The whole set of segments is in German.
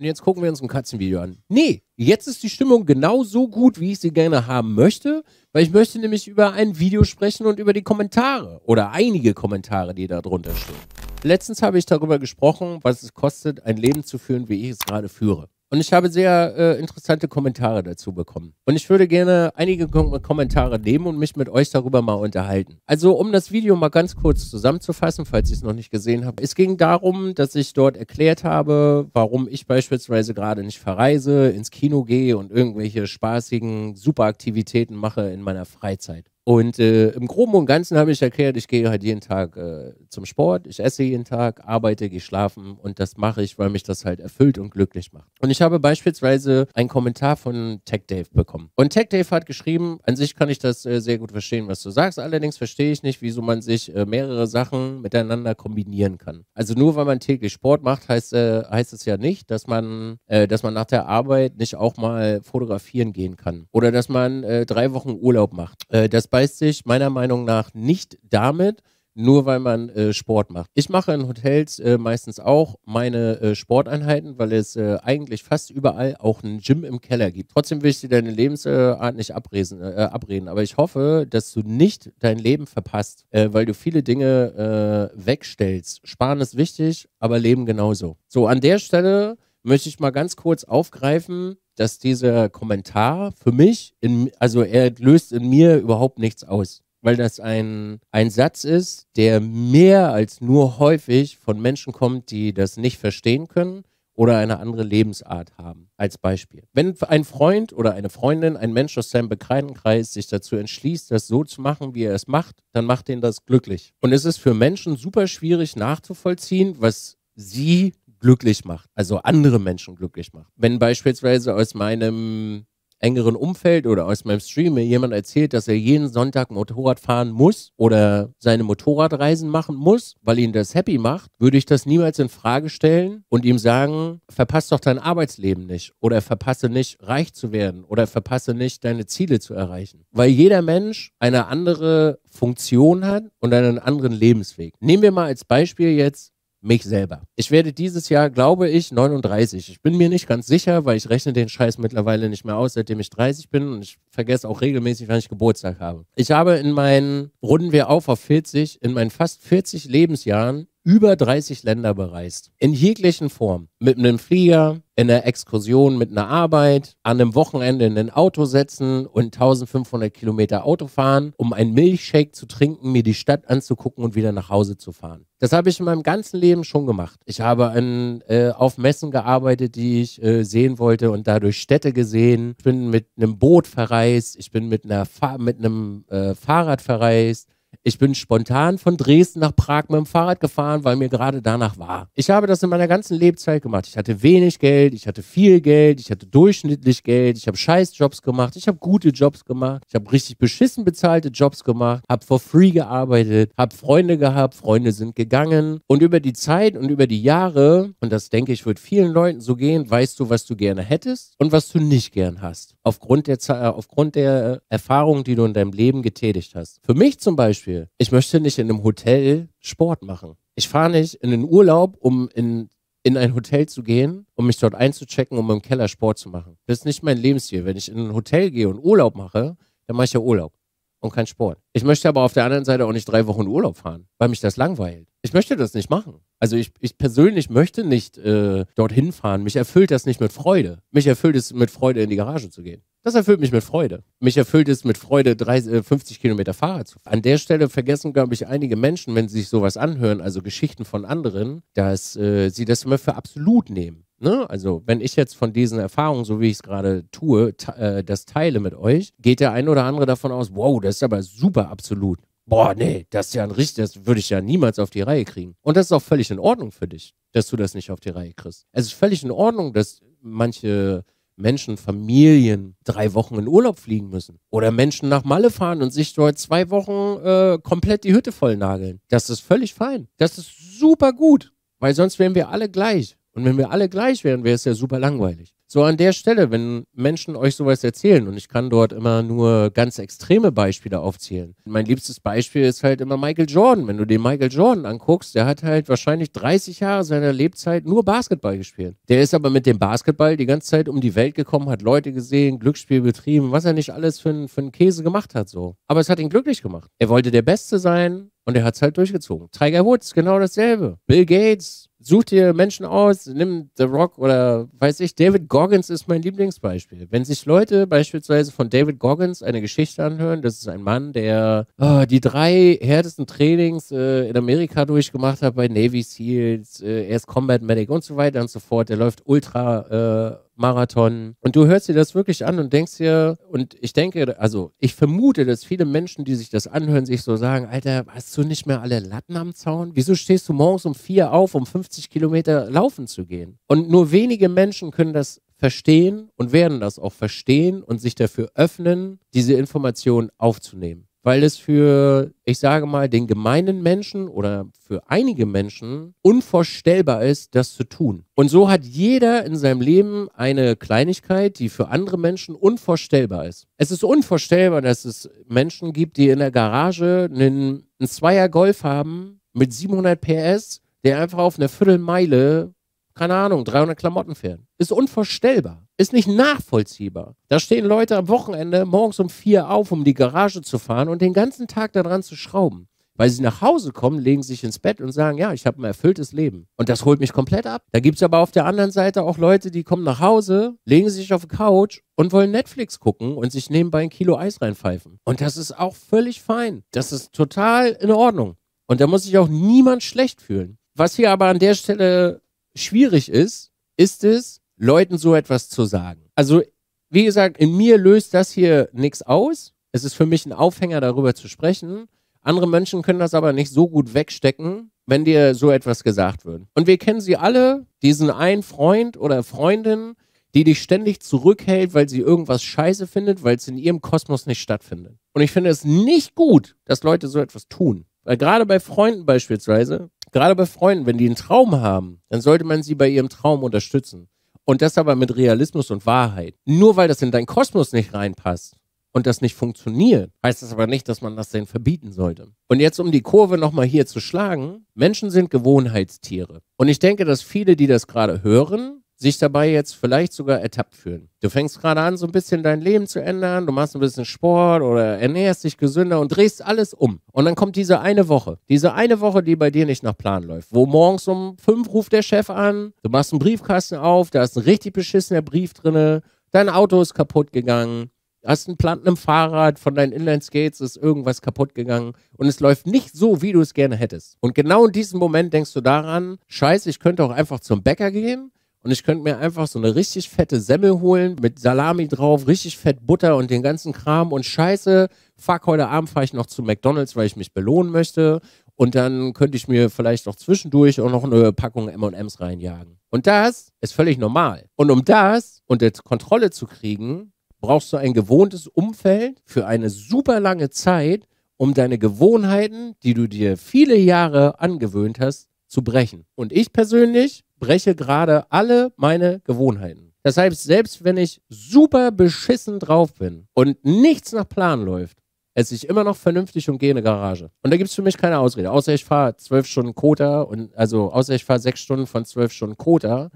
und jetzt gucken wir uns ein Katzenvideo an. Nee, jetzt ist die Stimmung genau so gut, wie ich sie gerne haben möchte, weil ich möchte nämlich über ein Video sprechen und über die Kommentare oder einige Kommentare, die da drunter stehen. Letztens habe ich darüber gesprochen, was es kostet, ein Leben zu führen, wie ich es gerade führe. Und ich habe sehr äh, interessante Kommentare dazu bekommen. Und ich würde gerne einige Kom Kommentare nehmen und mich mit euch darüber mal unterhalten. Also, um das Video mal ganz kurz zusammenzufassen, falls ihr es noch nicht gesehen habt. Es ging darum, dass ich dort erklärt habe, warum ich beispielsweise gerade nicht verreise, ins Kino gehe und irgendwelche spaßigen Superaktivitäten mache in meiner Freizeit. Und äh, im Groben und Ganzen habe ich erklärt, ich gehe halt jeden Tag äh, zum Sport, ich esse jeden Tag, arbeite, gehe schlafen und das mache ich, weil mich das halt erfüllt und glücklich macht. Und ich habe beispielsweise einen Kommentar von Tech Dave bekommen. Und Tech Dave hat geschrieben, an sich kann ich das äh, sehr gut verstehen, was du sagst, allerdings verstehe ich nicht, wieso man sich äh, mehrere Sachen miteinander kombinieren kann. Also nur weil man täglich Sport macht, heißt, äh, heißt es ja nicht, dass man, äh, dass man nach der Arbeit nicht auch mal fotografieren gehen kann oder dass man drei Wochen Urlaub macht. das beißt sich meiner Meinung nach nicht damit, nur weil man äh, Sport macht. Ich mache in Hotels äh, meistens auch meine äh, Sporteinheiten, weil es äh, eigentlich fast überall auch ein Gym im Keller gibt. Trotzdem will ich dir deine Lebensart nicht abresen, äh, äh, abreden, aber ich hoffe, dass du nicht dein Leben verpasst, weil du viele Dinge wegstellst. Sparen ist wichtig, aber Leben genauso. So, an der Stelle möchte ich mal ganz kurz aufgreifen, dass dieser Kommentar für mich, in, also er löst in mir überhaupt nichts aus. Weil das ein, ein Satz ist, der mehr als nur häufig von Menschen kommt, die das nicht verstehen können oder eine andere Lebensart haben. Als Beispiel. Wenn ein Freund oder eine Freundin, ein Mensch aus seinem Bekanntenkreis sich dazu entschließt, das so zu machen, wie er es macht, dann macht ihn das glücklich. Und es ist für Menschen super schwierig nachzuvollziehen, was sie glücklich macht, also andere Menschen glücklich macht. Wenn beispielsweise aus meinem engeren Umfeld oder aus meinem Stream mir jemand erzählt, dass er jeden Sonntag Motorrad fahren muss oder seine Motorradreisen machen muss, weil ihn das happy macht, würde ich das niemals in Frage stellen und ihm sagen, verpasse doch dein Arbeitsleben nicht oder verpasse nicht reich zu werden oder verpasse nicht deine Ziele zu erreichen, weil jeder Mensch eine andere Funktion hat und einen anderen Lebensweg. Nehmen wir mal als Beispiel jetzt mich selber. Ich werde dieses Jahr, glaube ich, 39. Ich bin mir nicht ganz sicher, weil ich rechne den Scheiß mittlerweile nicht mehr aus, seitdem ich 30 bin und ich vergesse auch regelmäßig, wann ich Geburtstag habe. Ich habe in meinen Runden wir auf auf 40, in meinen fast 40 Lebensjahren über 30 Länder bereist. In jeglichen Form. Mit einem Flieger, in einer Exkursion mit einer Arbeit, an einem Wochenende in ein Auto setzen und 1500 Kilometer Auto fahren, um einen Milchshake zu trinken, mir die Stadt anzugucken und wieder nach Hause zu fahren. Das habe ich in meinem ganzen Leben schon gemacht. Ich habe an, äh, auf Messen gearbeitet, die ich äh, sehen wollte und dadurch Städte gesehen. Ich bin mit einem Boot verreist, ich bin mit, einer Fa mit einem äh, Fahrrad verreist. Ich bin spontan von Dresden nach Prag mit dem Fahrrad gefahren, weil mir gerade danach war. Ich habe das in meiner ganzen Lebenszeit gemacht. Ich hatte wenig Geld, ich hatte viel Geld, ich hatte durchschnittlich Geld, ich habe Scheißjobs gemacht, ich habe gute Jobs gemacht, ich habe richtig beschissen bezahlte Jobs gemacht, habe for free gearbeitet, habe Freunde gehabt, Freunde sind gegangen und über die Zeit und über die Jahre, und das denke ich, wird vielen Leuten so gehen, weißt du, was du gerne hättest und was du nicht gern hast. Aufgrund der, äh, aufgrund der Erfahrungen, die du in deinem Leben getätigt hast. Für mich zum Beispiel, Beispiel. Ich möchte nicht in einem Hotel Sport machen. Ich fahre nicht in den Urlaub, um in, in ein Hotel zu gehen, um mich dort einzuchecken, um im Keller Sport zu machen. Das ist nicht mein Lebensstil. Wenn ich in ein Hotel gehe und Urlaub mache, dann mache ich ja Urlaub und kein Sport. Ich möchte aber auf der anderen Seite auch nicht drei Wochen Urlaub fahren, weil mich das langweilt. Ich möchte das nicht machen. Also ich, ich persönlich möchte nicht äh, dorthin fahren. Mich erfüllt das nicht mit Freude. Mich erfüllt es mit Freude, in die Garage zu gehen. Das erfüllt mich mit Freude. Mich erfüllt es mit Freude, 30, 50 äh, Kilometer Fahrrad zu fahren. An der Stelle vergessen, glaube ich, einige Menschen, wenn sie sich sowas anhören, also Geschichten von anderen, dass äh, sie das immer für absolut nehmen. Ne? Also, wenn ich jetzt von diesen Erfahrungen, so wie ich es gerade tue, äh, das teile mit euch, geht der ein oder andere davon aus, wow, das ist aber super absolut. Boah, nee, das ist ja ein richtig, das würde ich ja niemals auf die Reihe kriegen. Und das ist auch völlig in Ordnung für dich, dass du das nicht auf die Reihe kriegst. Es ist völlig in Ordnung, dass manche Menschen, Familien drei Wochen in Urlaub fliegen müssen. Oder Menschen nach Malle fahren und sich dort zwei Wochen äh, komplett die Hütte voll nageln. Das ist völlig fein. Das ist super gut, weil sonst wären wir alle gleich. Und wenn wir alle gleich wären, wäre es ja super langweilig. So an der Stelle, wenn Menschen euch sowas erzählen, und ich kann dort immer nur ganz extreme Beispiele aufzählen. Mein liebstes Beispiel ist halt immer Michael Jordan. Wenn du den Michael Jordan anguckst, der hat halt wahrscheinlich 30 Jahre seiner Lebzeit nur Basketball gespielt. Der ist aber mit dem Basketball die ganze Zeit um die Welt gekommen, hat Leute gesehen, Glücksspiel betrieben, was er nicht alles für einen, für Käse gemacht hat so. Aber es hat ihn glücklich gemacht. Er wollte der Beste sein und er hat es halt durchgezogen. Tiger Woods, genau dasselbe. Bill Gates, Such dir Menschen aus, nimm The Rock oder weiß ich, David Goggins ist mein Lieblingsbeispiel. Wenn sich Leute beispielsweise von David Goggins eine Geschichte anhören, das ist ein Mann, der oh, die drei härtesten Trainings äh, in Amerika durchgemacht hat bei Navy SEALs, äh, er ist Combat Medic und so weiter und so fort, der läuft ultra äh, Marathon. Und du hörst dir das wirklich an und denkst dir, und ich denke, also ich vermute, dass viele Menschen, die sich das anhören, sich so sagen, Alter, hast du nicht mehr alle Latten am Zaun? Wieso stehst du morgens um vier auf, um 50 Kilometer laufen zu gehen? Und nur wenige Menschen können das verstehen und werden das auch verstehen und sich dafür öffnen, diese Informationen aufzunehmen weil es für, ich sage mal, den gemeinen Menschen oder für einige Menschen unvorstellbar ist, das zu tun. Und so hat jeder in seinem Leben eine Kleinigkeit, die für andere Menschen unvorstellbar ist. Es ist unvorstellbar, dass es Menschen gibt, die in der Garage einen, einen Zweier Golf haben mit 700 PS, der einfach auf einer Viertelmeile keine Ahnung, 300 Klamotten fährt. Ist unvorstellbar. Ist nicht nachvollziehbar. Da stehen Leute am Wochenende morgens um vier auf, um die Garage zu fahren und den ganzen Tag daran zu schrauben. Weil sie nach Hause kommen, legen sich ins Bett und sagen, ja, ich habe ein erfülltes Leben. Und das holt mich komplett ab. Da gibt es aber auf der anderen Seite auch Leute, die kommen nach Hause, legen sich auf die Couch und wollen Netflix gucken und sich nebenbei ein Kilo Eis reinpfeifen. Und das ist auch völlig fein. Das ist total in Ordnung. Und da muss sich auch niemand schlecht fühlen. Was hier aber an der Stelle schwierig ist, ist es, Leuten so etwas zu sagen. Also, wie gesagt, in mir löst das hier nichts aus. Es ist für mich ein Aufhänger, darüber zu sprechen. Andere Menschen können das aber nicht so gut wegstecken, wenn dir so etwas gesagt wird. Und wir kennen sie alle, diesen einen Freund oder Freundin, die dich ständig zurückhält, weil sie irgendwas scheiße findet, weil es in ihrem Kosmos nicht stattfindet. Und ich finde es nicht gut, dass Leute so etwas tun. Weil gerade bei Freunden beispielsweise, Gerade bei Freunden, wenn die einen Traum haben, dann sollte man sie bei ihrem Traum unterstützen. Und das aber mit Realismus und Wahrheit. Nur weil das in deinen Kosmos nicht reinpasst und das nicht funktioniert, heißt das aber nicht, dass man das denn verbieten sollte. Und jetzt, um die Kurve nochmal hier zu schlagen, Menschen sind Gewohnheitstiere. Und ich denke, dass viele, die das gerade hören, sich dabei jetzt vielleicht sogar ertappt fühlen. Du fängst gerade an, so ein bisschen dein Leben zu ändern, du machst ein bisschen Sport oder ernährst dich gesünder und drehst alles um. Und dann kommt diese eine Woche, diese eine Woche, die bei dir nicht nach Plan läuft, wo morgens um fünf ruft der Chef an, du machst einen Briefkasten auf, da ist ein richtig beschissener Brief drinne, dein Auto ist kaputt gegangen, hast einen Platten im Fahrrad, von deinen Inlineskates ist irgendwas kaputt gegangen und es läuft nicht so, wie du es gerne hättest. Und genau in diesem Moment denkst du daran, scheiße, ich könnte auch einfach zum Bäcker gehen und ich könnte mir einfach so eine richtig fette Semmel holen mit Salami drauf, richtig fett Butter und den ganzen Kram und Scheiße. Fuck, heute Abend fahre ich noch zu McDonalds, weil ich mich belohnen möchte. Und dann könnte ich mir vielleicht noch zwischendurch auch noch eine Packung MMs reinjagen. Und das ist völlig normal. Und um das unter Kontrolle zu kriegen, brauchst du ein gewohntes Umfeld für eine super lange Zeit, um deine Gewohnheiten, die du dir viele Jahre angewöhnt hast, zu brechen. Und ich persönlich breche gerade alle meine Gewohnheiten. Das heißt, selbst wenn ich super beschissen drauf bin und nichts nach Plan läuft, esse ich immer noch vernünftig und gehe in eine Garage. Und da gibt es für mich keine Ausrede. Außer ich fahre zwölf Stunden Kota und also außer ich fahre sechs Stunden von zwölf Stunden Kota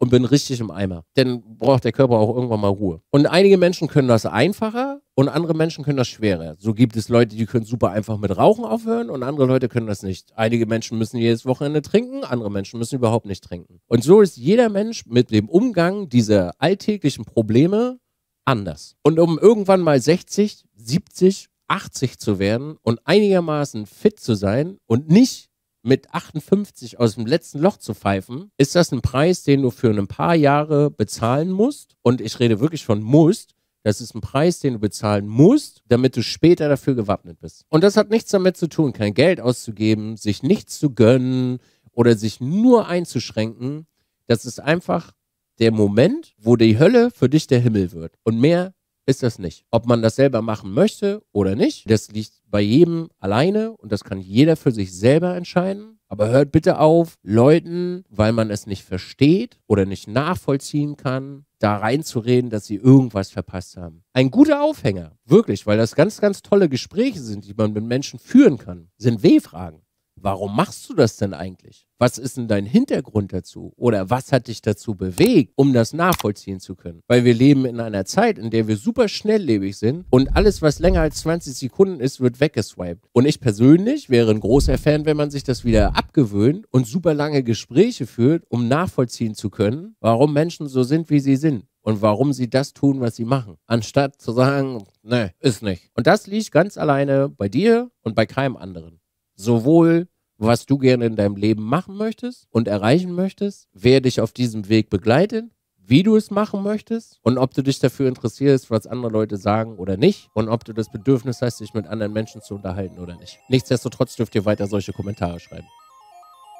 und bin richtig im Eimer. Denn braucht der Körper auch irgendwann mal Ruhe. Und einige Menschen können das einfacher und andere Menschen können das schwerer. So gibt es Leute, die können super einfach mit Rauchen aufhören und andere Leute können das nicht. Einige Menschen müssen jedes Wochenende trinken, andere Menschen müssen überhaupt nicht trinken. Und so ist jeder Mensch mit dem Umgang dieser alltäglichen Probleme anders. Und um irgendwann mal 60, 70, 80 zu werden und einigermaßen fit zu sein und nicht mit 58 aus dem letzten Loch zu pfeifen, ist das ein Preis, den du für ein paar Jahre bezahlen musst. Und ich rede wirklich von musst. Das ist ein Preis, den du bezahlen musst, damit du später dafür gewappnet bist. Und das hat nichts damit zu tun, kein Geld auszugeben, sich nichts zu gönnen oder sich nur einzuschränken. Das ist einfach der Moment, wo die Hölle für dich der Himmel wird. Und mehr ist das nicht. Ob man das selber machen möchte oder nicht, das liegt bei jedem alleine und das kann jeder für sich selber entscheiden. Aber hört bitte auf, Leuten, weil man es nicht versteht oder nicht nachvollziehen kann, da reinzureden, dass sie irgendwas verpasst haben. Ein guter Aufhänger, wirklich, weil das ganz, ganz tolle Gespräche sind, die man mit Menschen führen kann, sind W-Fragen warum machst du das denn eigentlich? Was ist denn dein Hintergrund dazu? Oder was hat dich dazu bewegt, um das nachvollziehen zu können? Weil wir leben in einer Zeit, in der wir super schnelllebig sind und alles, was länger als 20 Sekunden ist, wird weggeswiped. Und ich persönlich wäre ein großer Fan, wenn man sich das wieder abgewöhnt und super lange Gespräche führt, um nachvollziehen zu können, warum Menschen so sind, wie sie sind und warum sie das tun, was sie machen, anstatt zu sagen, ne, ist nicht. Und das liegt ganz alleine bei dir und bei keinem anderen sowohl was du gerne in deinem Leben machen möchtest und erreichen möchtest, wer dich auf diesem Weg begleitet, wie du es machen möchtest und ob du dich dafür interessierst, was andere Leute sagen oder nicht und ob du das Bedürfnis hast, dich mit anderen Menschen zu unterhalten oder nicht. Nichtsdestotrotz dürft ihr weiter solche Kommentare schreiben.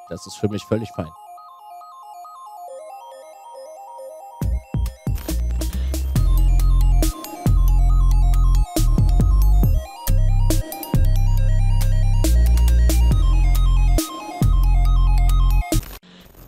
Das ist für mich völlig fein.